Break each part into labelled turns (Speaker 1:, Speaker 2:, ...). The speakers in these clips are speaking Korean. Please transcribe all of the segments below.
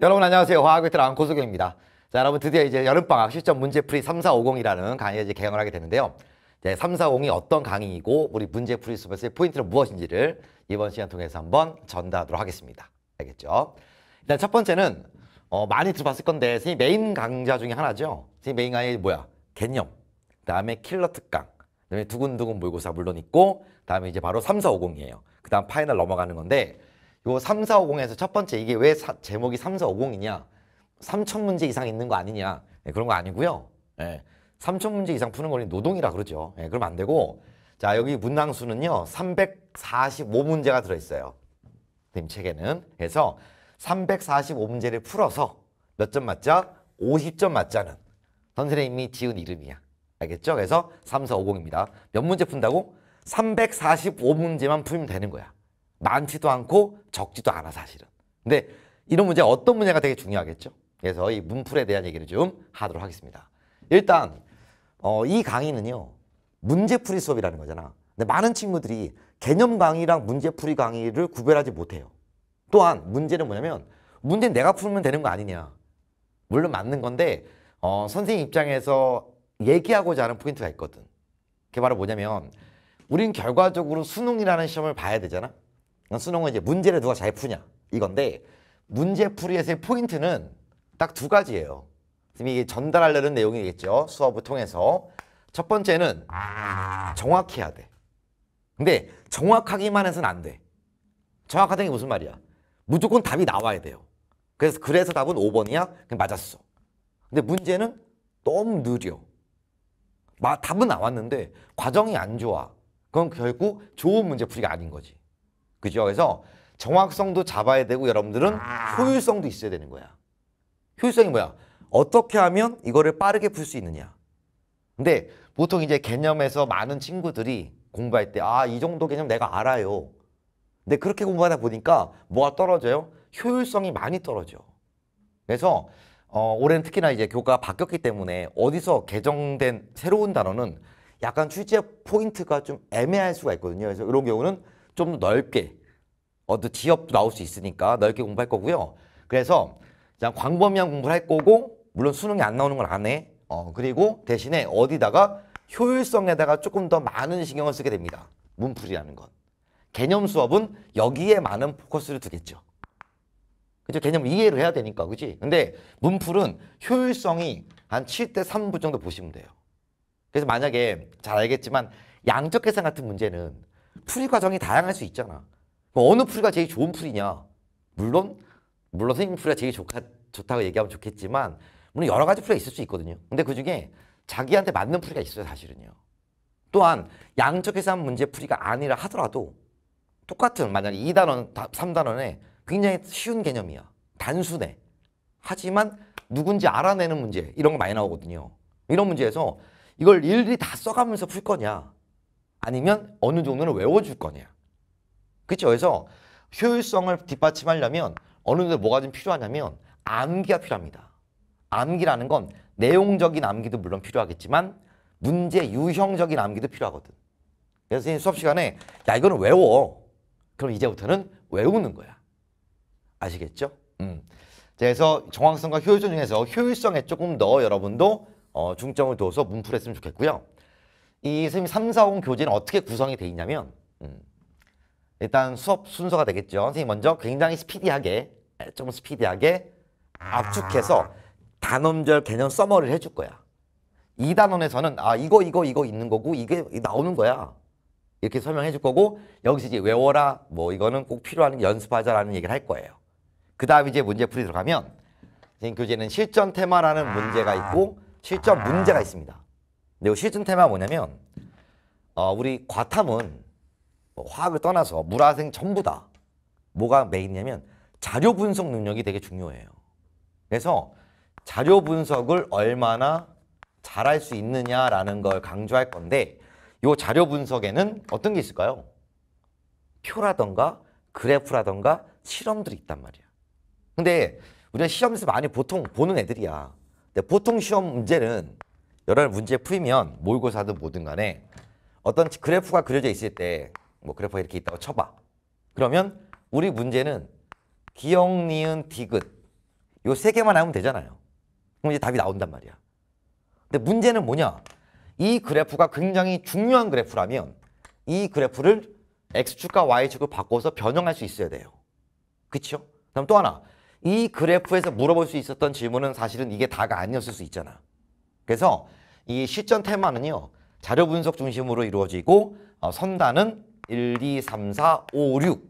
Speaker 1: 여러분 안녕하세요. 화학의 드랑 고수경입니다. 자, 여러분 드디어 이제 여름방학 실전 문제풀이 3450이라는 강의에 이제 개강을 하게 되는데요. 이제 340이 어떤 강의이고 우리 문제풀이 수업에서의 포인트는 무엇인지를 이번 시간 통해서 한번 전달하도록 하겠습니다. 알겠죠? 일단 첫 번째는 어, 많이 들어봤을 건데 선생님 메인 강좌 중에 하나죠. 선생님 메인 강의 뭐야? 개념, 그 다음에 킬러 특강, 그 다음에 두근두근 모고사 물론 있고 그 다음에 이제 바로 3450이에요. 그 다음 파이널 넘어가는 건데 요 3450에서 첫 번째 이게 왜 사, 제목이 3450이냐? 3000문제 이상 있는 거 아니냐? 네, 그런 거 아니고요. 네, 3000문제 이상 푸는 거는 노동이라 그러죠. 네, 그럼 안 되고 자 여기 문항수는요 345문제가 들어있어요. 님 책에는 그래서 345문제를 풀어서 몇 점 맞자? 50점 맞자는 선생님이 지은 이름이야. 알겠죠? 그래서 3450입니다. 몇 문제 푼다고? 345문제만 풀면 되는 거야. 많지도 않고 적지도 않아 사실은. 근데 이런 문제 어떤 문제가 되게 중요하겠죠. 그래서 이 문풀에 대한 얘기를 좀 하도록 하겠습니다. 일단 어, 이 강의는요. 문제풀이 수업이라는 거잖아. 근데 많은 친구들이 개념 강의랑 문제풀이 강의를 구별하지 못해요. 또한 문제는 뭐냐면 문제는 내가 풀면 되는 거 아니냐. 물론 맞는 건데 어, 선생님 입장에서 얘기하고자 하는 포인트가 있거든. 그게 바로 뭐냐면 우린 결과적으로 수능이라는 시험을 봐야 되잖아. 수능은 이제 문제를 누가 잘 푸냐 이건데 문제풀이에서의 포인트는 딱 두 가지예요. 지금 이게 전달하려는 내용이겠죠. 수업을 통해서. 첫 번째는 정확해야 돼. 근데 정확하기만 해서는 안 돼. 정확하다는 게 무슨 말이야? 무조건 답이 나와야 돼요. 그래서 그래서 답은 5번이야? 맞았어. 근데 문제는 너무 느려. 마, 답은 나왔는데 과정이 안 좋아. 그건 결국 좋은 문제풀이가 아닌 거지. 그죠? 그래서 정확성도 잡아야 되고 여러분들은 아. 효율성도 있어야 되는 거야. 효율성이 뭐야? 어떻게 하면 이거를 빠르게 풀 수 있느냐. 근데 보통 이제 개념에서 많은 친구들이 공부할 때 아, 이 정도 개념 내가 알아요. 근데 그렇게 공부하다 보니까 뭐가 떨어져요? 효율성이 많이 떨어져. 그래서 어, 올해는 특히나 이제 교과가 바뀌었기 때문에 어디서 개정된 새로운 단어는 약간 출제 포인트가 좀 애매할 수가 있거든요. 그래서 이런 경우는 좀 넓게 어드 지역도 나올 수 있으니까 넓게 공부할 거고요. 그래서 그냥 광범위한 공부를 할 거고 물론 수능이 안 나오는 건안 해. 어, 그리고 대신에 어디다가 효율성에다가 조금 더 많은 신경을 쓰게 됩니다. 문풀이라는 건. 개념 수업은 여기에 많은 포커스를 두겠죠. 그죠? 개념 이해를 해야 되니까, 그지? 근데 문풀은 효율성이 한 7대 3분 정도 보시면 돼요. 그래서 만약에 잘 알겠지만 양적 계산 같은 문제는 풀이 과정이 다양할 수 있잖아. 어느 풀이가 제일 좋은 풀이냐? 물론 물론 선생님 풀이가 제일 좋 좋다고 얘기하면 좋겠지만 물론 여러 가지 풀이 있을 수 있거든요. 근데 그 중에 자기한테 맞는 풀이가 있어요, 사실은요. 또한 양적 계산 문제 풀이가 아니라 하더라도 똑같은 만약에 2단원, 3단원에 굉장히 쉬운 개념이야. 단순해. 하지만 누군지 알아내는 문제 이런 거 많이 나오거든요. 이런 문제에서 이걸 일일이 다 써가면서 풀 거냐 아니면 어느 정도는 외워줄 거냐. 그렇죠? 그래서 효율성을 뒷받침하려면 어느 정도 뭐가 좀 필요하냐면 암기가 필요합니다. 암기라는 건 내용적인 암기도 물론 필요하겠지만 문제 유형적인 암기도 필요하거든. 그래서 선생님 수업 시간에 야 이거는 외워. 그럼 이제부터는 외우는 거야. 아시겠죠? 음. 그래서 정확성과 효율성 중에서 효율성에 조금 더 여러분도 어, 중점을 둬서 문풀했으면 좋겠고요. 이선생님 3, 4, 5 교재는 어떻게 구성이 돼 있냐면 음, 일단 수업 순서가 되겠죠. 선생님 먼저 굉장히 스피디하게 네, 좀 스피디하게 압축해서 아. 단원별 개념 서머를 해줄 거야. 이 단원에서는 아 이거 이거 이거 있는 거고 이게 나오는 거야. 이렇게 설명해 줄 거고 여기서 이제 외워라 뭐 이거는 꼭 필요한 연습하자라는 얘기를 할 거예요. 그 다음 이제 문제풀이 들어가면 선생님 교재는 실전 테마라는 문제가 아. 있고 실전 문제가 아. 있습니다. 근데 이 시즌 테마 뭐냐면 어, 우리 과탐은 뭐 화학을 떠나서 물화생 전부 다 뭐가 메인이냐면 자료 분석 능력이 되게 중요해요. 그래서 자료 분석을 얼마나 잘할 수 있느냐라는 걸 강조할 건데 이 자료 분석에는 어떤 게 있을까요? 표라던가 그래프라던가 실험들이 있단 말이야. 근데 우리가 시험에서 많이 보통 보는 애들이야. 근데 보통 시험 문제는 여러 문제 풀면 모의고사든 뭐든 간에 어떤 그래프가 그려져 있을 때 뭐 그래프가 이렇게 있다고 쳐봐. 그러면 우리 문제는 기역, 니은, 디귿 요 세 개만 하면 되잖아요. 그럼 이제 답이 나온단 말이야. 근데 문제는 뭐냐? 이 그래프가 굉장히 중요한 그래프라면 이 그래프를 X축과 Y축을 바꿔서 변형할 수 있어야 돼요. 그쵸 그럼 또 하나. 이 그래프에서 물어볼 수 있었던 질문은 사실은 이게 다가 아니었을 수 있잖아. 그래서 이 실전 테마는요. 자료 분석 중심으로 이루어지고 어, 선단은 1, 2, 3, 4, 5, 6,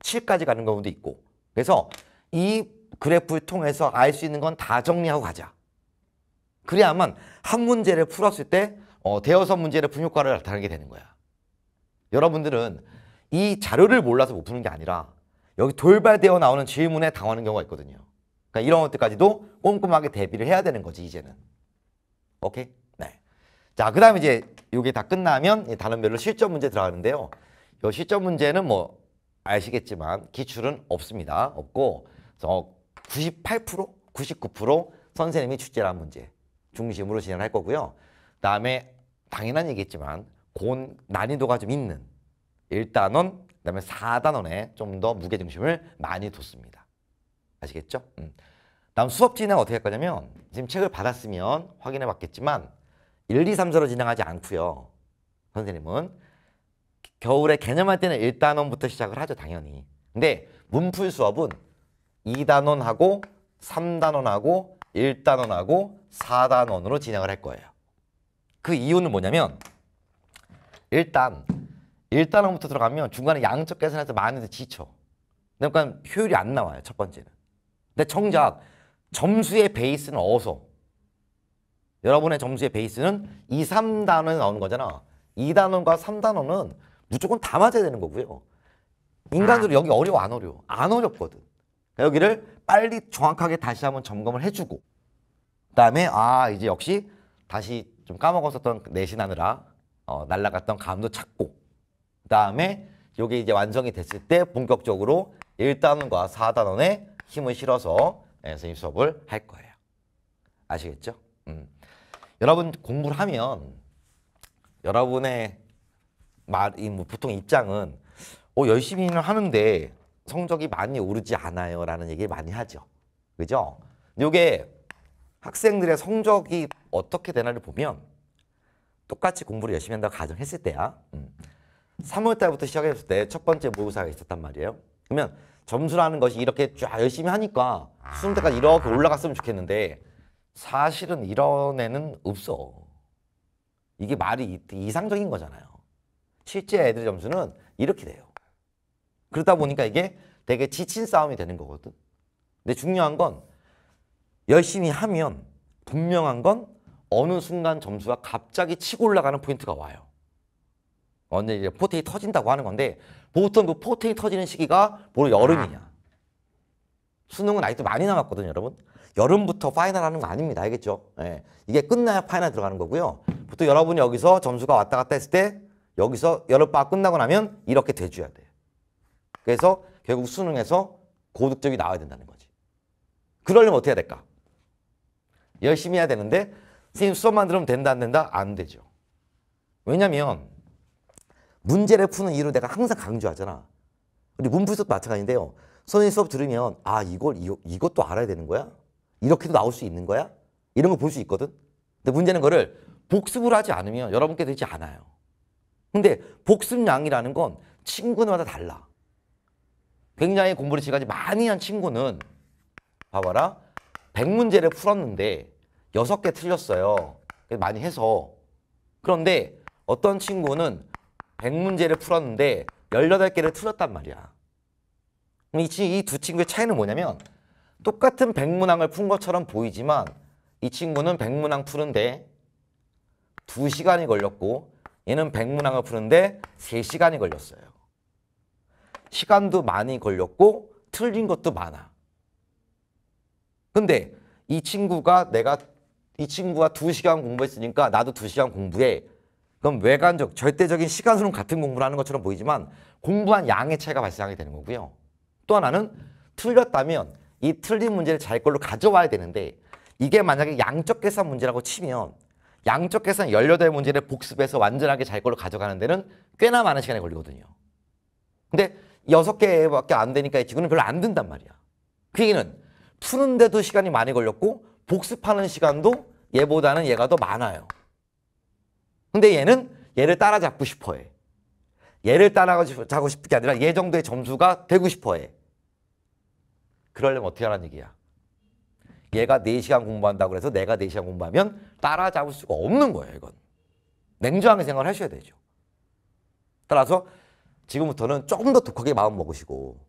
Speaker 1: 7까지 가는 경우도 있고 그래서 이 그래프를 통해서 알 수 있는 건 다 정리하고 가자. 그래야만 한 문제를 풀었을 때 어, 대여섯 문제를 푼 효과를 나타내게 되는 거야. 여러분들은 이 자료를 몰라서 못 푸는 게 아니라 여기 돌발되어 나오는 질문에 당하는 경우가 있거든요. 그러니까 이런 것들까지도 꼼꼼하게 대비를 해야 되는 거지 이제는. 오케이? 네. 자, 그 다음에 이제 요게 다 끝나면 단원별로 실전 문제 들어가는데요. 요 실전 문제는 뭐 아시겠지만 기출은 없습니다. 없고 그 98%, 99% 선생님이 출제를 한 문제 중심으로 진행할 거고요. 그다음에 당연한 얘기겠지만 곤 난이도가 좀 있는 1단원, 그다음에 4단원에 좀 더 무게 중심을 많이 뒀습니다. 아시겠죠? 음. 다음 수업 진행 어떻게 할 거냐면 지금 책을 받았으면 확인해 봤겠지만 1, 2, 3, 4로 진행하지 않고요. 선생님은 겨울에 개념할 때는 1단원부터 시작을 하죠 당연히. 근데 문풀 수업은 2단원하고 3단원하고 1단원하고 4단원으로 진행을 할 거예요. 그 이유는 뭐냐면 일단 1단원부터 들어가면 중간에 양적 계산해서 많은데 지쳐. 그러니까 효율이 안 나와요 첫 번째는. 근데 정작 점수의 베이스는 어서 여러분의 점수의 베이스는 2, 3단원에 나오는 거잖아. 2단원과3단원은 무조건 다 맞아야 되는 거고요. 인간적으로 여기 어려워 안 어려워? 안 어렵거든. 그러니까 여기를 빨리 정확하게 다시 한번 점검을 해주고 그다음에 아 이제 역시 다시 좀 까먹었었던 그 내신하느라 어, 날라갔던 감도 찾고 그다음에 여기 이제 완성이 됐을 때 본격적으로 1단원과4단원에 힘을 실어서 예, 선생님 수업을 할 거예요. 아시겠죠? 음. 여러분 공부를 하면 여러분의 말이 뭐 보통 입장은 어, 열심히는 하는데 성적이 많이 오르지 않아요 라는 얘기를 많이 하죠. 그죠? 이게 학생들의 성적이 어떻게 되나를 보면 똑같이 공부를 열심히 한다고 가정했을 때야 음. 3월 달부터 시작했을 때 첫 번째 모의사가 있었단 말이에요. 그러면 점수라는 것이 이렇게 쫙 열심히 하니까 수능 때까지 이렇게 올라갔으면 좋겠는데 사실은 이런 애는 없어. 이게 말이 이상적인 거잖아요. 실제 애들 점수는 이렇게 돼요. 그러다 보니까 이게 되게 지친 싸움이 되는 거거든. 근데 중요한 건 열심히 하면 분명한 건 어느 순간 점수가 갑자기 치고 올라가는 포인트가 와요. 언제 이제 포텐이 터진다고 하는 건데 보통 그 포텐이 터지는 시기가 바로 여름이냐. 수능은 아직도 많이 남았거든요, 여러분. 여름부터 파이널 하는 거 아닙니다. 알겠죠? 예. 이게 끝나야 파이널 들어가는 거고요. 보통 여러분이 여기서 점수가 왔다 갔다 했을 때 여기서 여름방학 끝나고 나면 이렇게 돼줘야 돼요. 그래서 결국 수능에서 고득점이 나와야 된다는 거지. 그러려면 어떻게 해야 될까? 열심히 해야 되는데 선생님 수업만 들으면 된다 안 된다? 안 되죠. 왜냐면 문제를 푸는 이유를 내가 항상 강조하잖아. 우리 문풀수도 마찬가지인데요. 선생님 수업 들으면 아 이걸 이, 이것도 알아야 되는 거야? 이렇게도 나올 수 있는 거야? 이런 걸 볼 수 있거든. 근데 문제는 그거를 복습으 하지 않으면 여러분께 되지 않아요. 근데 복습량이라는 건 친구들마다 달라. 굉장히 공부를 지금까 많이 한 친구는 봐봐라. 100문제를 풀었는데 6개 틀렸어요. 많이 해서. 그런데 어떤 친구는 100문제를 풀었는데 18개를 틀렸단 말이야. 이 두 친구의 차이는 뭐냐면 똑같은 백문항을 푼 것처럼 보이지만 이 친구는 백문항 푸는데 2시간이 걸렸고 얘는 백문항을 푸는데 3시간이 걸렸어요. 시간도 많이 걸렸고 틀린 것도 많아. 근데 이 친구가 내가 이 친구가 2시간 공부했으니까 나도 2시간 공부해 그럼 외관적 절대적인 시간수는 같은 공부를 하는 것처럼 보이지만 공부한 양의 차이가 발생하게 되는 거고요. 또 하나는 틀렸다면 이 틀린 문제를 잘 걸로 가져와야 되는데 이게 만약에 양적 계산 문제라고 치면 양적 계산 18 문제를 복습해서 완전하게 잘 걸로 가져가는 데는 꽤나 많은 시간이 걸리거든요. 근데 6개밖에 안 되니까 지구는 별로 안 든단 말이야. 그 얘기는 푸는데도 시간이 많이 걸렸고 복습하는 시간도 얘보다는 얘가 더 많아요. 근데 얘는 얘를 따라잡고 싶어해. 얘를 따라가고 싶은 게 아니라 얘 정도의 점수가 되고 싶어해. 그러려면 어떻게 하라는 얘기야. 얘가 4시간 공부한다고 해서 내가 4시간 공부하면 따라잡을 수가 없는 거예요. 이건. 냉정하게 생각을 하셔야 되죠. 따라서 지금부터는 조금 더 독하게 마음 먹으시고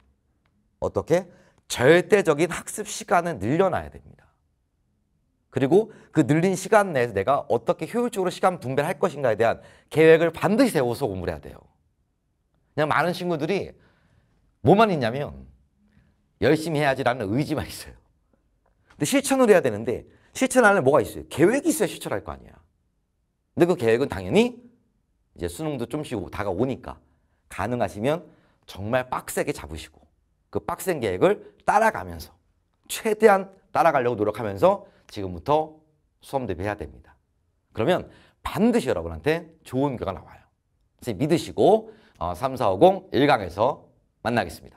Speaker 1: 어떻게 절대적인 학습 시간을 늘려놔야 됩니다. 그리고 그 늘린 시간 내에서 내가 어떻게 효율적으로 시간 분배를 할 것인가에 대한 계획을 반드시 세워서 공부를 해야 돼요. 그냥 많은 친구들이 뭐만 있냐면 열심히 해야지라는 의지만 있어요. 근데 실천을 해야 되는데 실천하려 뭐가 있어요? 계획이 있어야 실천할 거 아니야. 근데 그 계획은 당연히 이제 수능도 좀씩 다가오니까 가능하시면 정말 빡세게 잡으시고 그 빡센 계획을 따라가면서 최대한 따라가려고 노력하면서 지금부터 수험 대비해야 됩니다. 그러면 반드시 여러분한테 좋은 결과 나와요. 선생님 믿으시고 3450 어, 1강에서 만나겠습니다.